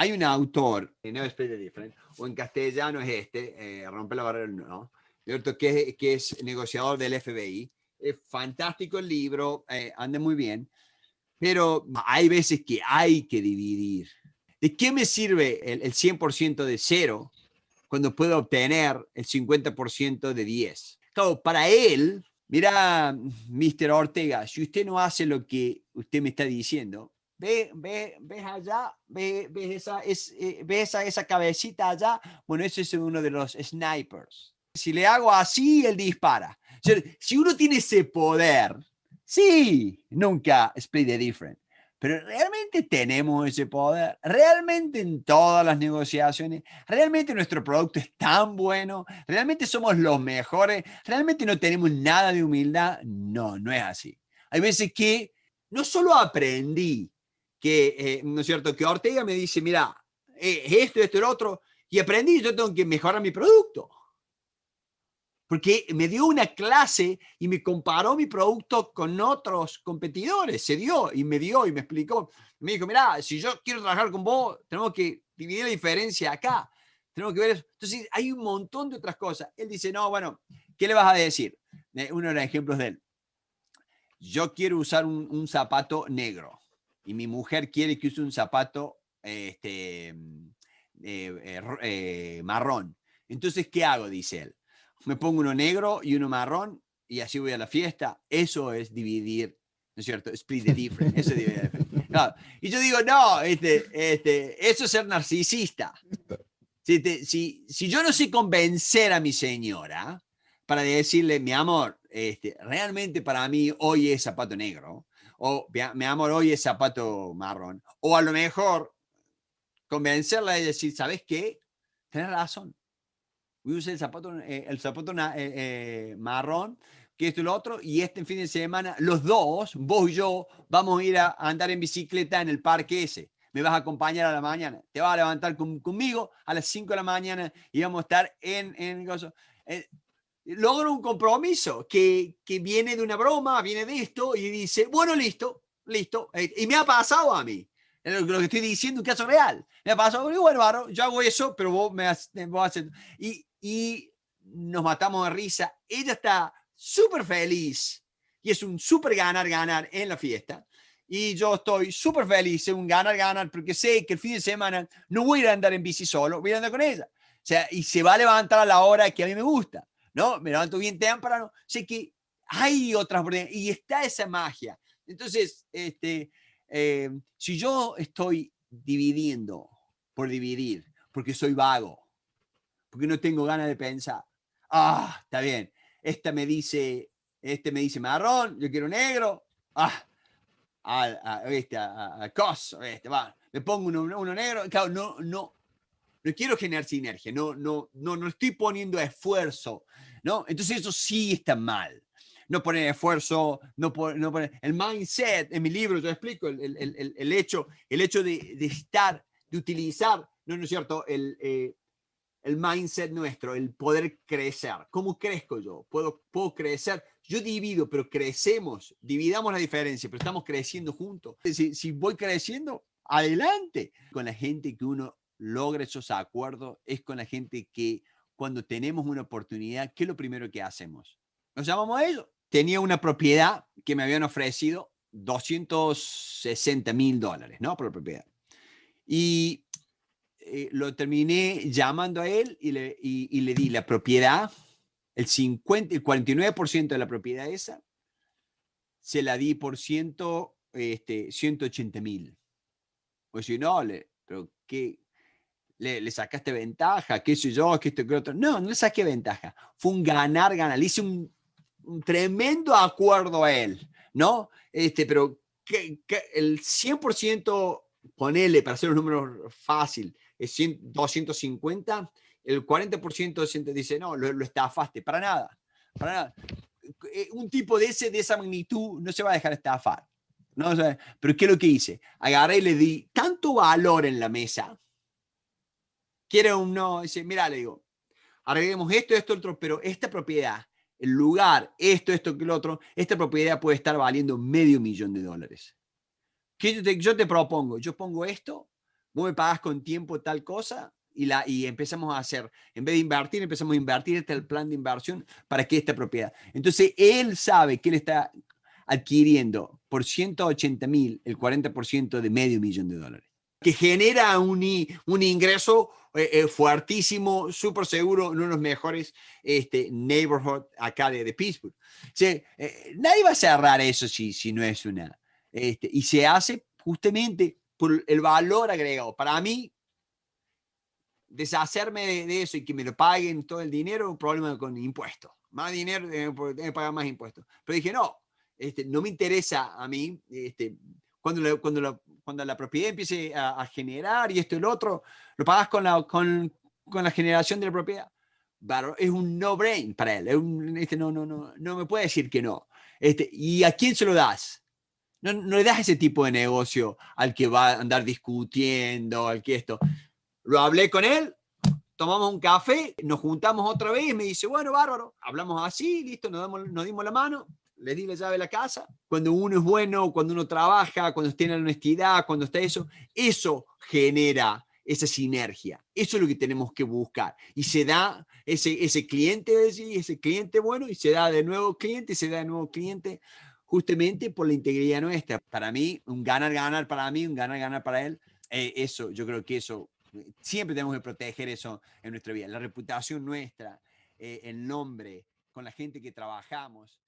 hay un autor, en o en castellano es este, eh, rompe la barrera, no, que, que es negociador del FBI. Es fantástico el libro, eh, anda muy bien, pero hay veces que hay que dividir. ¿De qué me sirve el, 100% de cero cuando puedo obtener el 50% de 10? todo para él, mira, Mr. Ortega, si usted no hace lo que usted me está diciendo, ve, ve, ves allá, ve, ves, esa, es, eh, esa cabecita allá. Bueno, ese es uno de los snipers. Si le hago así, él dispara. Si uno tiene ese poder, sí, nunca split the difference. Pero realmente tenemos ese poder, realmente en todas las negociaciones, realmente nuestro producto es tan bueno, realmente somos los mejores, realmente no tenemos nada de humildad. No, no es así. Hay veces que no solo aprendí que, eh, ¿no es cierto? Que Ortega me dice, mira, eh, esto, esto, el otro, y aprendí, yo tengo que mejorar mi producto. Porque me dio una clase y me comparó mi producto con otros competidores, se dio y me dio y me explicó. Me dijo, mira, si yo quiero trabajar con vos, tenemos que dividir la diferencia acá. Tenemos que ver eso. Entonces, hay un montón de otras cosas. Él dice, no, bueno, ¿qué le vas a decir? Eh, uno de los ejemplos de él. Yo quiero usar un zapato negro y mi mujer quiere que use un zapato este, mm, eh, eh, eh, marrón. Entonces, ¿qué hago? Dice él. Me pongo uno negro y uno marrón y así voy a la fiesta. Eso es dividir, ¿no es cierto? Split the difference. Eso es dividir Y yo digo, no, este, este, eso es ser narcisista. Si, si, yo no sé convencer a mi señora para decirle, mi amor, este, realmente para mí hoy es zapato negro, o me amor, hoy es zapato marrón. O a lo mejor convencerla y decir, ¿sabes qué? Tienes razón. Voy a usar el zapato, eh, el zapato eh, eh, marrón, que esto y lo otro, y este fin de semana, los dos, vos y yo, vamos a ir a andar en bicicleta en el parque ese. Me vas a acompañar a la mañana. Te vas a levantar conmigo a las 5 de la mañana y vamos a estar en, en, en logro un compromiso que, viene de una broma, viene de esto, y dice, bueno, listo, listo. Eh, y me ha pasado a mí, lo que estoy diciendo, un caso real. Me ha pasado, y bueno, yo hago eso, pero vos me vas haces... Y, y nos matamos de risa. Ella está súper feliz y es un súper ganar, ganar en la fiesta. Y yo estoy súper feliz, es un ganar, ganar, porque sé que el fin de semana no voy a a andar en bici solo, voy a andar con ella. O sea, y se va a levantar a la hora que a mí me gusta. ¿no? Me levanto bien temprano, sé que hay otras y está esa magia. Entonces, este, em, si yo estoy dividiendo por dividir, porque soy vago, porque no tengo ganas de pensar, ah, está bien, me dice, este me dice marrón, yo quiero negro, ah, este, a, a, cos, este, va, me pongo uno, uno, negro, claro, no, no, no quiero generar sinergia, no, no, no, no estoy poniendo esfuerzo, ¿no? Entonces eso sí está mal. No poner esfuerzo, no, no poner... El mindset, en mi libro yo explico el, el, el, el hecho, el hecho de, de, estar, de utilizar, ¿no, no es cierto? El, eh, el mindset nuestro, el poder crecer. ¿Cómo crezco yo? ¿Puedo, puedo crecer? Yo divido, pero crecemos, dividamos la diferencia, pero estamos creciendo juntos. Si, si voy creciendo, adelante con la gente que uno logra esos acuerdos es con la gente que cuando tenemos una oportunidad, ¿qué es lo primero que hacemos? Nos llamamos a ellos. Tenía una propiedad que me habían ofrecido 260 mil dólares, ¿no? Por la propiedad. Y eh, lo terminé llamando a él y le, le di la propiedad, el, 50, 49% de la propiedad esa, se la di por ciento, este, 180 mil. Pues si no, le, pero ¿qué, le, sacaste ventaja, qué sé yo, que esto, que otro. No, no le saqué ventaja. Fue un ganar, ganar. Le hice un, tremendo acuerdo a él, ¿no? Este, pero que, el 100%, ponele, para hacer un número fácil, es 250, el 40% dice, no, lo, estafaste, para nada, para nada. Eh, un tipo de ese, de esa magnitud, no se va a dejar estafar. ¿no? pero ¿qué es lo que hice? Agarré y le di tanto valor en la mesa, quiere un no, dice, mira, le digo, arreglemos esto, esto, otro, pero esta propiedad, el lugar, esto, esto, que el otro, esta propiedad puede estar valiendo medio millón de dólares. ¿Qué yo te, propongo? Yo pongo esto, vos me pagas con tiempo tal cosa, y, la, y, empezamos a hacer, en vez de invertir, empezamos a invertir, este el plan de inversión para que esta propiedad. Entonces, él sabe que él está adquiriendo por 180 mil el 40% de medio millón de dólares que genera un, un ingreso eh, eh, fuertísimo, súper seguro, uno de los mejores este, neighborhood acá de, Pittsburgh. Eh, nadie va a cerrar eso si, si no es una. Este, y se hace justamente por el valor agregado. Para mí, deshacerme de, eso y que me lo paguen todo el dinero es un problema con impuestos. Más dinero, tengo que pagar más impuestos. Pero dije, no, este, no me interesa a mí. Este, cuando, cuando lo, cuando la propiedad empiece a, generar y esto y lo otro, lo pagas con la, con, con la generación de la propiedad. es un no-brain para él. Este, no, no, no, no me puede decir que no. Este, ¿Y a quién se lo das? No, le das ese tipo de negocio al que va a andar discutiendo, al que esto. Lo hablé con él, tomamos un café, nos juntamos otra vez me dice, bueno, bárbaro, hablamos así, listo, nos, damos, nos dimos la mano, les di la llave de la casa. Cuando uno es bueno, cuando uno trabaja, cuando tiene la honestidad, cuando está eso, eso genera esa sinergia. Eso es lo que tenemos que buscar. Y se da ese, ese cliente, ese cliente bueno, y se da de nuevo cliente, se da de nuevo cliente, justamente por la integridad nuestra. Para mí, un ganar-ganar para mí, un ganar-ganar para él. Eh, eso, yo creo que eso, siempre tenemos que proteger eso en nuestra vida. La reputación nuestra, eh, el nombre, con la gente que trabajamos.